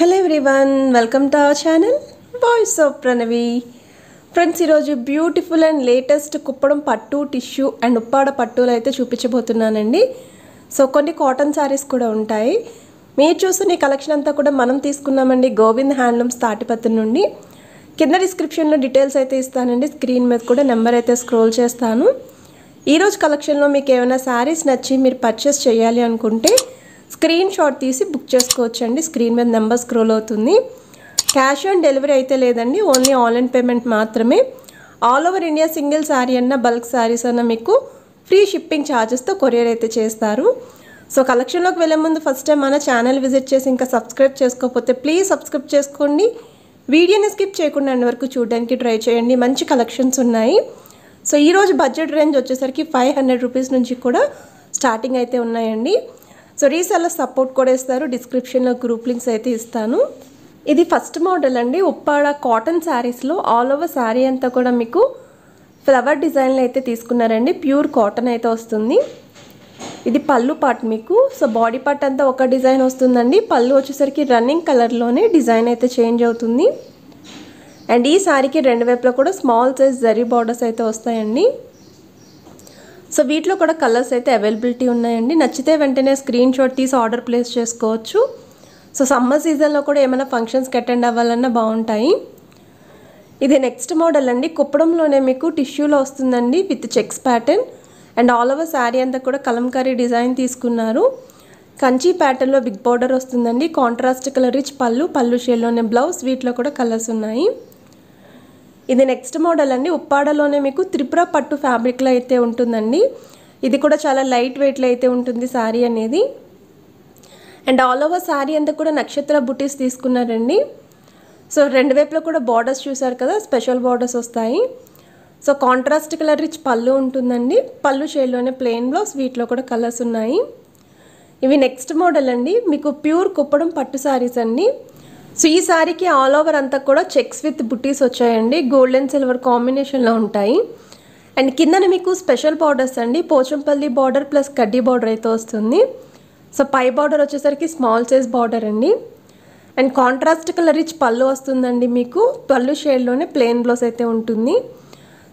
hello everyone welcome to our channel voice of Pranavi friends ఈరోజు beautiful and latest Kuppadam పట్టు tissue and Uppada పట్టులు అయితే చూపించబోతున్నానండి సో కొన్ని కాటన్ శారీస్ కూడా ఉంటాయి మీరు చూసిన ఈ కలెక్షన్ అంతా కూడా మనం తీసుకున్నామండి గోవింద్ హ్యాండ్లూమ్స్ తాటిపత్రి నుండి కింద డిస్క్రిప్షన్లో డీటెయిల్స్ అయితే ఇస్తానండి స్క్రీన్ మీద కూడా నెంబర్ అయితే స్క్రోల్ చేస్తాను ఈరోజు కలెక్షన్లో మీకు ఏమైనా శారీస్ నచ్చి మీరు పర్చేస్ చేయాలి అనుకుంటే స్క్రీన్ షాట్ తీసి బుక్ చేసుకోవచ్చండి స్క్రీన్ మీద నెంబర్ స్క్రోల్ అవుతుంది క్యాష్ ఆన్ డెలివరీ అయితే లేదండి ఓన్లీ ఆన్లైన్ పేమెంట్ మాత్రమే all over India single sari అన్న బల్క్ శారీస్ అన్న మీకు ఫ్రీ షిప్పింగ్ ఛార్జెస్తో కొరియర్ అయితే చేస్తారు సో కలెక్షన్లోకి వెళ్ళే ముందు ఫస్ట్ టైం మన ఛానల్ విజిట్ చేసి ఇంకా సబ్స్క్రైబ్ చేసుకోకపోతే ప్లీజ్ సబ్స్క్రైబ్ చేసుకోండి వీడియోని స్కిప్ చేయకుండా అన్ని వరకు చూడడానికి ట్రై చేయండి మంచి కలెక్షన్స్ ఉన్నాయి సో ఈరోజు బడ్జెట్ రేంజ్ వచ్చేసరికి ఫైవ్ హండ్రెడ్ రూపీస్ నుంచి కూడా స్టార్టింగ్ అయితే ఉన్నాయండి సో రీసెల్లర్ సపోర్ట్ కూడా ఇస్తారు డిస్క్రిప్షన్లో గ్రూప్ లింక్స్ అయితే ఇస్తాను ఇది ఫస్ట్ మోడల్ అండి ఉప్పాడ కాటన్ శారీస్లో ఆల్ ఓవర్ శారీ అంతా కూడా మీకు ఫ్లవర్ డిజైన్లు అయితే తీసుకున్నారండి ప్యూర్ కాటన్ అయితే వస్తుంది ఇది పళ్ళు పార్ట్ మీకు సో బాడీ పార్ట్ అంతా ఒక డిజైన్ వస్తుందండి పళ్ళు వచ్చేసరికి రన్నింగ్ కలర్లోనే డిజైన్ అయితే చేంజ్ అవుతుంది అండ్ ఈ శారీకి రెండు వైపులా కూడా స్మాల్ సైజ్ జరీ బార్డర్స్ అయితే వస్తాయండి సో వీటిలో కూడా కలర్స్ అయితే అవైలబిలిటీ ఉన్నాయండి నచ్చితే వెంటనే స్క్రీన్ షాట్ తీసి ఆర్డర్ ప్లేస్ చేసుకోవచ్చు సో సమ్మర్ సీజన్లో కూడా ఏమైనా ఫంక్షన్స్కి అటెండ్ అవ్వాలన్నా బాగుంటాయి ఇది నెక్స్ట్ మోడల్ అండి కుప్పడంలోనే మీకు టిష్యూలో వస్తుందండి with checks pattern and all over sari అంతా కూడా కలంకారీ డిజైన్ తీసుకున్నారు కంచి ప్యాటర్న్లో బిగ్ బార్డర్ వస్తుందండి కాంట్రాస్ట్ కలర్ రిచ్ పళ్ళు పళ్ళు షేడ్లోనే బ్లౌజ్ వీటిలో కూడా కలర్స్ ఉన్నాయి ఇది నెక్స్ట్ మోడల్ అండి ఉప్పాడలోనే మీకు త్రిపుర పట్టు ఫ్యాబ్రిక్లో అయితే ఉంటుందండి ఇది కూడా చాలా లైట్ వెయిట్లో అయితే ఉంటుంది శారీ అనేది అండ్ ఆల్ ఓవర్ శారీ అంతా కూడా నక్షత్ర బుటీస్ తీసుకున్నారండి సో రెండు వైపులో కూడా బార్డర్స్ చూసారు కదా స్పెషల్ బార్డర్స్ వస్తాయి సో కాంట్రాస్ట్ కలర్ రిచ్ పళ్ళు ఉంటుందండి పళ్ళు షేడ్లోనే ప్లెయిన్ బ్లౌజ్ వీటిలో కూడా కలర్స్ ఉన్నాయి ఇవి నెక్స్ట్ మోడల్ అండి మీకు ప్యూర్ కుప్పడం పట్టు శారీస్ అండి సో ఈ సారీకి ఆల్ ఓవర్ అంతా కూడా చెక్స్ విత్ బుట్టీస్ వచ్చాయండి గోల్డ్ అండ్ సిల్వర్ కాంబినేషన్లో ఉంటాయి అండ్ కిందన మీకు స్పెషల్ బార్డర్స్ అండి పోచంపల్లి బార్డర్ ప్లస్ కడ్డీ బార్డర్ అయితే వస్తుంది సో పై బార్డర్ వచ్చేసరికి స్మాల్ సైజ్ బార్డర్ అండి అండ్ కాంట్రాస్ట్ కలర్ రిచ్ పళ్ళు వస్తుందండి మీకు పళ్ళు షేడ్లోనే ప్లెయిన్ బ్లౌజ్ అయితే ఉంటుంది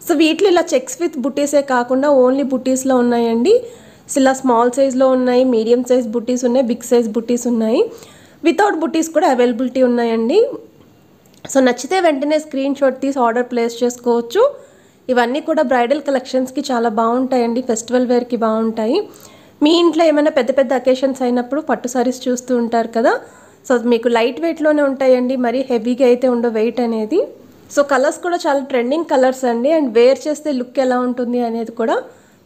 సో వీటిలో ఇలా చెక్స్ విత్ బుటీసే కాకుండా ఓన్లీ బుటీస్లో ఉన్నాయండి ఇలా స్మాల్ సైజ్లో ఉన్నాయి మీడియం సైజ్ బుటీస్ ఉన్నాయి బిగ్ సైజ్ బుటీస్ ఉన్నాయి వితౌట్ బుటీస్ కూడా అవైలబిలిటీ ఉన్నాయండి సో నచ్చితే వెంటనే స్క్రీన్ షాట్ తీసి ఆర్డర్ ప్లేస్ చేసుకోవచ్చు ఇవన్నీ కూడా బ్రైడల్ కలెక్షన్స్కి చాలా బాగుంటాయండి ఫెస్టివల్ వేర్కి బాగుంటాయి మీ ఇంట్లో ఏమైనా పెద్ద పెద్ద అకేషన్స్ అయినప్పుడు పట్టు సారీస్ చూస్తూ ఉంటారు కదా సో మీకు లైట్ వెయిట్లోనే ఉంటాయండి మరీ హెవీగా అయితే ఉండో వెయిట్ అనేది సో కలర్స్ కూడా చాలా ట్రెండింగ్ కలర్స్ అండి అండ్ వేర్ చేస్తే లుక్ ఎలా ఉంటుంది అనేది కూడా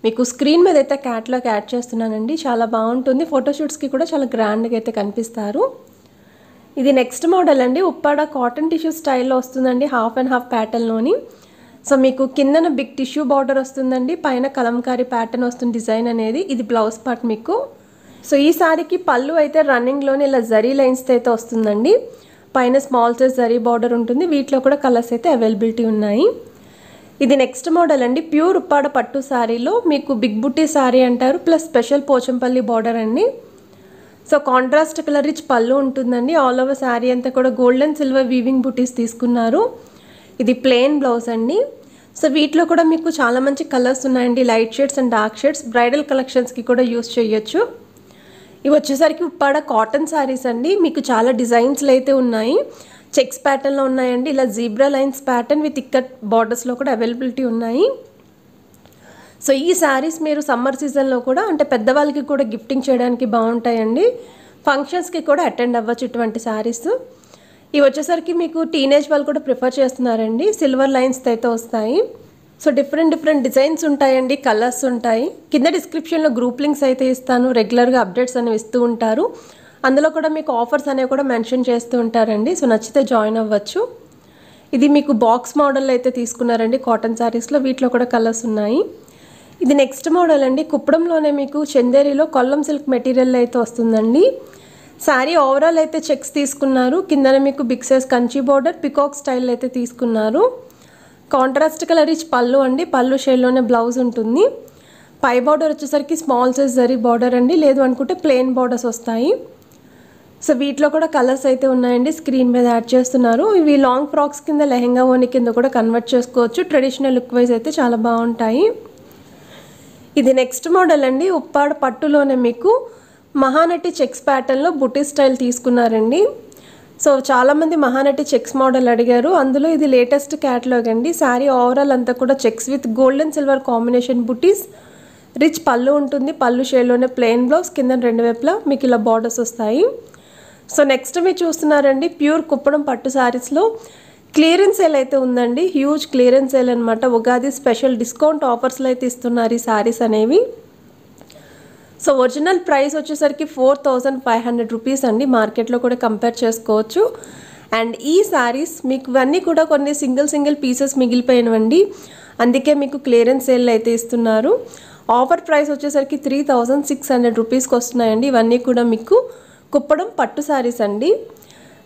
మీకు స్క్రీన్ మీద అయితే క్యాట్లాగ్ యాడ్ చేస్తున్నానండి చాలా బాగుంటుంది ఫోటోషూట్స్కి కూడా చాలా గ్రాండ్గా అయితే కనిపిస్తారు ఇది నెక్స్ట్ మోడల్ అండి ఉప్పాడ కాటన్ టిష్యూ స్టైల్లో వస్తుందండి హాఫ్ అండ్ హాఫ్ ప్యాటర్న్లోని సో మీకు కిందన బిగ్ టిష్యూ బార్డర్ వస్తుందండి పైన కలంకారీ ప్యాటర్న్ వస్తుంది డిజైన్ అనేది ఇది బ్లౌజ్ పార్ట్ మీకు సో ఈ సారీకి పళ్ళు అయితే రన్నింగ్లోని ఇలా జరీ లైన్స్ అయితే వస్తుందండి పైన స్మాల్ సైజ్ జరీ బార్డర్ ఉంటుంది వీటిలో కూడా కలర్స్ అయితే అవైలబిలిటీ ఉన్నాయి ఇది నెక్స్ట్ మోడల్ అండి ప్యూర్ ఉప్పాడ పట్టు శారీలో మీకు బిగ్ బుట్టి శారీ అంటారు ప్లస్ స్పెషల్ పోచంపల్లి బార్డర్ అండి సో కాంట్రాస్ట్ కలర్ రిచ్ పళ్ళు ఉంటుందండి ఆల్ ఓవర్ శారీ అంతా కూడా గోల్డ్ అండ్ సిల్వర్ వీవింగ్ బుటీస్ తీసుకున్నారు ఇది ప్లెయిన్ బ్లౌజ్ అండి సో వీటిలో కూడా మీకు చాలా మంచి కలర్స్ ఉన్నాయండి light shades and dark shades bridal కలెక్షన్స్కి కూడా యూస్ చేయొచ్చు ఇవి వచ్చేసరికి ఉప్పాడ కాటన్ శారీస్ అండి మీకు చాలా డిజైన్స్లో అయితే ఉన్నాయి చెక్స్ ప్యాటర్న్లో ఉన్నాయండి ఇలా zebra lines pattern with ikat బార్డర్స్లో కూడా అవైలబిలిటీ ఉన్నాయి సో ఈ శారీస్ మీరు సమ్మర్ సీజన్లో కూడా అంటే పెద్దవాళ్ళకి కూడా గిఫ్టింగ్ చేయడానికి బాగుంటాయండి ఫంక్షన్స్కి కూడా అటెండ్ అవ్వచ్చు ఇటువంటి శారీస్ ఇవి వచ్చేసరికి మీకు టీనేజ్ వాళ్ళు కూడా ప్రిఫర్ చేస్తున్నారండి సిల్వర్ లైన్స్ అయితే వస్తాయి సో డిఫరెంట్ డిఫరెంట్ డిజైన్స్ ఉంటాయండి కలర్స్ ఉంటాయి కింద డిస్క్రిప్షన్లో గ్రూప్ లింక్స్ అయితే ఇస్తాను రెగ్యులర్గా అప్డేట్స్ అనేవి ఇస్తూ ఉంటారు అందులో కూడా మీకు ఆఫర్స్ అనేవి కూడా మెన్షన్ చేస్తూ ఉంటారండి సో నచ్చితే జాయిన్ అవ్వచ్చు ఇది మీకు బాక్స్ మోడల్ అయితే తీసుకున్నారండి కాటన్ శారీస్లో వీటిలో కూడా కలర్స్ ఉన్నాయి ఇది నెక్స్ట్ మోడల్ అండి కుప్పడంలోనే మీకు చందేరిలో కొల్లం సిల్క్ మెటీరియల్ అయితే వస్తుందండి శారీ ఓవరాల్ అయితే చెక్స్ తీసుకున్నారు కిందన మీకు big size Kanchi border peacock style అయితే తీసుకున్నారు కాంట్రాస్ట్ కలర్ ఇచ్చి పళ్ళు అండి పళ్ళు షేడ్లోనే బ్లౌజ్ ఉంటుంది పై బార్డర్ వచ్చేసరికి స్మాల్ సైజ్ జరీ బార్డర్ అండి లేదు అనుకుంటే ప్లెయిన్ బార్డర్స్ వస్తాయి సో వీటిలో కూడా కలర్స్ అయితే ఉన్నాయండి స్క్రీన్ మీద యాడ్ చేస్తున్నారు ఇవి లాంగ్ ఫ్రాక్స్ కింద లెహెంగా ఓని కింద కూడా కన్వర్ట్ చేసుకోవచ్చు ట్రెడిషనల్ లుక్ వైజ్ అయితే చాలా బాగుంటాయి ఇది నెక్స్ట్ మోడల్ అండి ఉప్పాడ పట్టులోనే మీకు మహానటి చెక్స్ ప్యాటర్న్లో బుటీ స్టైల్ తీసుకున్నారండి సో చాలామంది మహానటి చెక్స్ మోడల్ అడిగారు అందులో ఇది లేటెస్ట్ క్యాటలాగ్ అండి శారీ ఓవరాల్ అంతా కూడా checks with gold and silver combination బుటీస్ రిచ్ పళ్ళు ఉంటుంది పళ్ళు షేడ్లోనే ప్లెయిన్ బ్లౌజ్ కింద రెండు వైపులా మీకు ఇలా బార్డర్స్ వస్తాయి సో నెక్స్ట్ మీరు చూస్తున్నారండి ప్యూర్ కుప్పడం పట్టు శారీస్లో క్లియరెన్స్ సేల్ అయితే ఉందండి హ్యూజ్ క్లియరెన్స్ సేల్ అనమాట ఉగాది స్పెషల్ డిస్కౌంట్ ఆఫర్స్లో అయితే ఇస్తున్నారు ఈ శారీస్ అనేవి సో ఒరిజినల్ ప్రైస్ వచ్చేసరికి four thousand five hundred rupees అండి మార్కెట్లో కూడా కంపేర్ చేసుకోవచ్చు అండ్ ఈ శారీస్ మీకు ఇవన్నీ కూడా కొన్ని సింగిల్ సింగిల్ పీసెస్ మిగిలిపోయినవండి అందుకే మీకు క్లియరెన్స్ సేల్ అయితే ఇస్తున్నారు ఆఫర్ ప్రైస్ వచ్చేసరికి త్రీ థౌజండ్ సిక్స్ హండ్రెడ్ రూపీస్కి వస్తున్నాయండి ఇవన్నీ కూడా మీకు కుప్పడం పట్టు శారీస్ అండి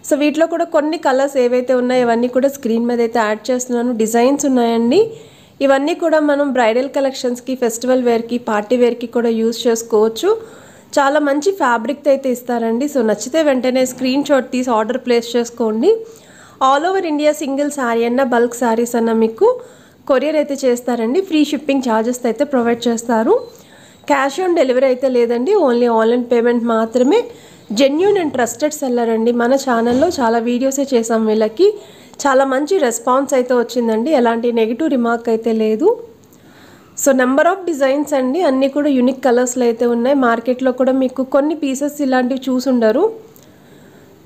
సో వీటిలో కూడా కొన్ని కలర్స్ ఏవైతే ఉన్నాయో ఇవన్నీ కూడా స్క్రీన్ మీద అయితే యాడ్ చేస్తున్నాను డిజైన్స్ ఉన్నాయండి ఇవన్నీ కూడా మనం బ్రైడల్ కలెక్షన్స్కి ఫెస్టివల్ వేర్కి పార్టీ వేర్కి కూడా యూజ్ చేసుకోవచ్చు చాలా మంచి ఫ్యాబ్రిక్తో అయితే ఇస్తారండి సో నచ్చితే వెంటనే స్క్రీన్ షాట్ తీసి ఆర్డర్ ప్లేస్ చేసుకోండి all over India single sari అన్న బల్క్ శారీస్ అన్న మీకు కొరియర్ అయితే చేస్తారండి ఫ్రీ షిప్పింగ్ ఛార్జెస్ అయితే ప్రొవైడ్ చేస్తారు క్యాష్ ఆన్ డెలివరీ అయితే లేదండి ఓన్లీ ఆన్లైన్ పేమెంట్ మాత్రమే జెన్యున్ అండ్ ట్రస్టెడ్ సెల్లర్ అండి మన ఛానల్లో చాలా వీడియోసే చేసాం వీళ్ళకి చాలా మంచి రెస్పాన్స్ అయితే వచ్చిందండి ఎలాంటి నెగిటివ్ రిమార్క్ అయితే లేదు సో నెంబర్ ఆఫ్ డిజైన్స్ అండి అన్నీ కూడా యూనిక్ కలర్స్లో అయితే ఉన్నాయి మార్కెట్లో కూడా మీకు కొన్ని పీసెస్ ఇలాంటివి చూసుండరు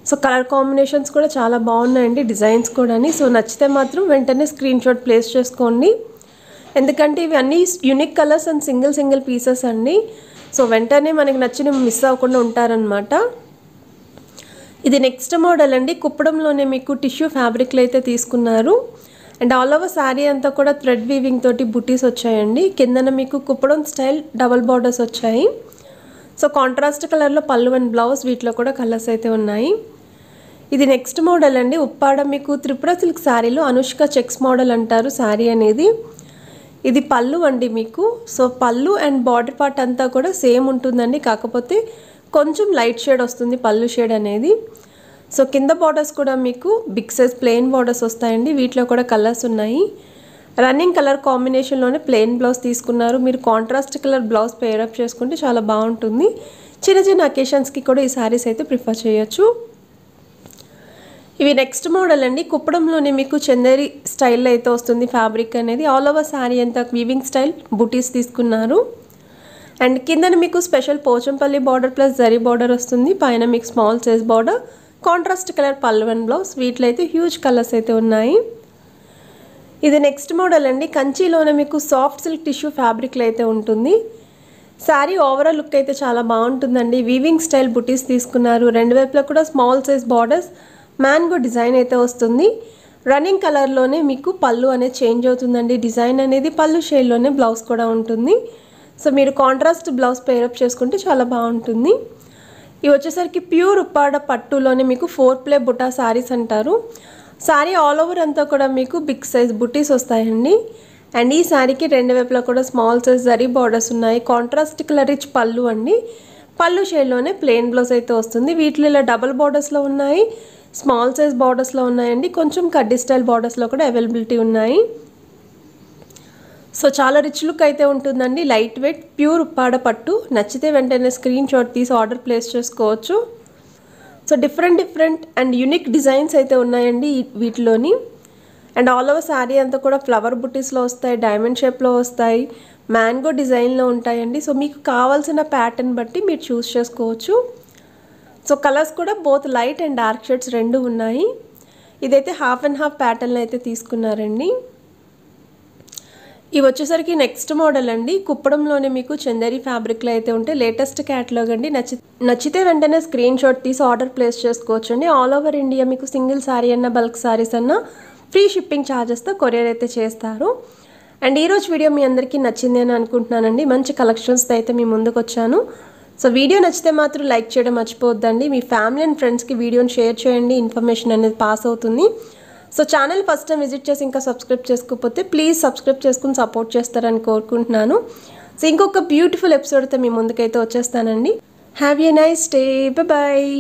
సో కలర్ కాంబినేషన్స్ కూడా చాలా బాగున్నాయండి డిజైన్స్ కూడా సో నచ్చితే మాత్రం వెంటనే స్క్రీన్ షాట్ ప్లేస్ చేసుకోండి ఎందుకంటే ఇవి అన్నీ unique colours and single single pieces అండి సో వెంటనే మనకి నచ్చిన మిస్ అవ్వకుండా ఉంటారనమాట ఇది నెక్స్ట్ మోడల్ అండి కుప్పడంలోనే మీకు టిష్యూ ఫ్యాబ్రిక్లు అయితే తీసుకున్నారు అండ్ ఆల్ ఓవర్ శారీ అంతా కూడా థ్రెడ్ వీవింగ్ తోటి బుటీస్ వచ్చాయండి కిందన మీకు కుప్పడం స్టైల్ డబల్ బార్డర్స్ వచ్చాయి సో కాంట్రాస్ట్ కలర్లో పళ్ళు అండ్ బ్లౌజ్ వీటిలో కూడా కలర్స్ అయితే ఉన్నాయి ఇది నెక్స్ట్ మోడల్ అండి ఉప్పాడ మీకు త్రిపుర సిల్క్ శారీలో అనుష్క చెక్స్ మోడల్ అంటారు శారీ అనేది ఇది పళ్ళు అండి మీకు సో పళ్ళు అండ్ బాడీ పార్ట్ అంతా కూడా సేమ్ ఉంటుందండి కాకపోతే కొంచెం లైట్ షేడ్ వస్తుంది పళ్ళు షేడ్ అనేది సో కింద బార్డర్స్ కూడా మీకు బిగ్ సైజ్ ప్లెయిన్ బార్డర్స్ వస్తాయండి వీటిలో కూడా కలర్స్ ఉన్నాయి రన్నింగ్ కలర్ కాంబినేషన్లోనే ప్లెయిన్ బ్లౌజ్ తీసుకున్నారు మీరు కాంట్రాస్ట్ కలర్ బ్లౌజ్ పేరప్ చేసుకుంటే చాలా బాగుంటుంది చిన్న చిన్న అకేషన్స్కి కూడా ఈ శారీస్ అయితే ప్రిఫర్ చేయొచ్చు ఇవి నెక్స్ట్ మోడల్ అండి కుప్పడంలోనే మీకు చందేరి స్టైల్లో అయితే వస్తుంది ఫ్యాబ్రిక్ అనేది ఆల్ ఓవర్ శారీ అంతా వీవింగ్ స్టైల్ బుటీస్ తీసుకున్నారు అండ్ కింద మీకు special Pochampally border plus zari border వస్తుంది పైన మీకు small size border contrast colour పల్వన్ బ్లౌజ్ వీటిలో అయితే హ్యూజ్ కలర్స్ అయితే ఉన్నాయి ఇది నెక్స్ట్ మోడల్ అండి కంచిలోనే మీకు సాఫ్ట్ సిల్క్ టిష్యూ ఫ్యాబ్రిక్లో అయితే ఉంటుంది శారీ ఓవరాల్ లుక్ అయితే చాలా బాగుంటుందండి వీవింగ్ స్టైల్ బుటీస్ తీసుకున్నారు రెండు వైపులా కూడా small size borders mango design అయితే వస్తుంది రన్నింగ్ కలర్లోనే మీకు పళ్ళు అనేది చేంజ్ అవుతుందండి డిజైన్ అనేది పళ్ళు షేడ్లోనే బ్లౌజ్ కూడా ఉంటుంది సో మీరు కాంట్రాస్ట్ బ్లౌజ్ పేరప్ చేసుకుంటే చాలా బాగుంటుంది ఇవి వచ్చేసరికి ప్యూర్ ఉప్పాడ పట్టులోనే మీకు ఫోర్ ప్లే బుటా శారీస్ అంటారు శారీ ఆల్ ఓవర్ అంతా కూడా మీకు బిగ్ సైజ్ బుటీస్ వస్తాయండి అండ్ ఈ శారీకి రెండు వైపులా కూడా స్మాల్ సైజ్ జరీ బార్డర్స్ ఉన్నాయి కాంట్రాస్ట్ కలర్ రిచ్ పళ్ళు అండి పళ్ళు షేడ్లోనే ప్లెయిన్ బ్లౌజ్ అయితే వస్తుంది వీటిలో ఇలా డబల్ బార్డర్స్లో ఉన్నాయి స్మాల్ సైజ్ బార్డర్స్లో ఉన్నాయండి కొంచెం కడ్డీ స్టైల్ బార్డర్స్లో కూడా అవైలబిలిటీ ఉన్నాయి సో చాలా రిచ్ లుక్ అయితే ఉంటుందండి లైట్ వెయిట్ ప్యూర్ ఉప్పాడ పట్టు నచ్చితే వెంటనే స్క్రీన్ షాట్ తీసి ఆర్డర్ ప్లేస్ చేసుకోవచ్చు so different different and unique designs అయితే ఉన్నాయండి వీటిలోని అండ్ ఆల్ ఓవర్ శారీ అంతా కూడా ఫ్లవర్ బుటీస్లో వస్తాయి డైమండ్ షేప్లో వస్తాయి మ్యాంగో డిజైన్లో ఉంటాయండి సో మీకు కావాల్సిన ప్యాటర్న్ బట్టి మీరు చూస్ చేసుకోవచ్చు సో కలర్స్ కూడా both light and dark shades రెండు ఉన్నాయి ఇదైతే హాఫ్ అండ్ హాఫ్ ప్యాటర్న్ అయితే తీసుకున్నారండి ఇవి వచ్చేసరికి నెక్స్ట్ మోడల్ అండి కుప్పడంలోనే మీకు చందేరి ఫ్యాబ్రిక్లో అయితే ఉంటే లేటెస్ట్ క్యాటలాగ్ అండి నచ్చి నచ్చితే వెంటనే స్క్రీన్ షాట్ తీసి ఆర్డర్ ప్లేస్ చేసుకోవచ్చు అండి ఆల్ ఓవర్ ఇండియా మీకు సింగిల్ శారీ అన్న బల్క్ శారీస్ అన్న ఫ్రీ షిప్పింగ్ ఛార్జెస్తో కొరియర్ అయితే చేస్తారు అండ్ ఈరోజు వీడియో మీ అందరికీ నచ్చింది అని అనుకుంటున్నానండి మంచి కలెక్షన్స్తో అయితే మీ ముందుకు వచ్చాను సో వీడియో నచ్చితే మాత్రం లైక్ చేయడం మర్చిపోవద్దండి మీ ఫ్యామిలీ అండ్ ఫ్రెండ్స్కి వీడియోని షేర్ చేయండి ఇన్ఫర్మేషన్ అనేది పాస్ అవుతుంది so channel first time visit చేసి ఇంకా సబ్స్క్రైబ్ చేసుకోకపోతే ప్లీజ్ సబ్స్క్రైబ్ చేసుకుని సపోర్ట్ చేస్తారని కోరుకుంటున్నాను సో ఇంకొక బ్యూటిఫుల్ ఎపిసోడ్తో మీ ముందుకైతే వచ్చేస్తానండి have a nice stay bye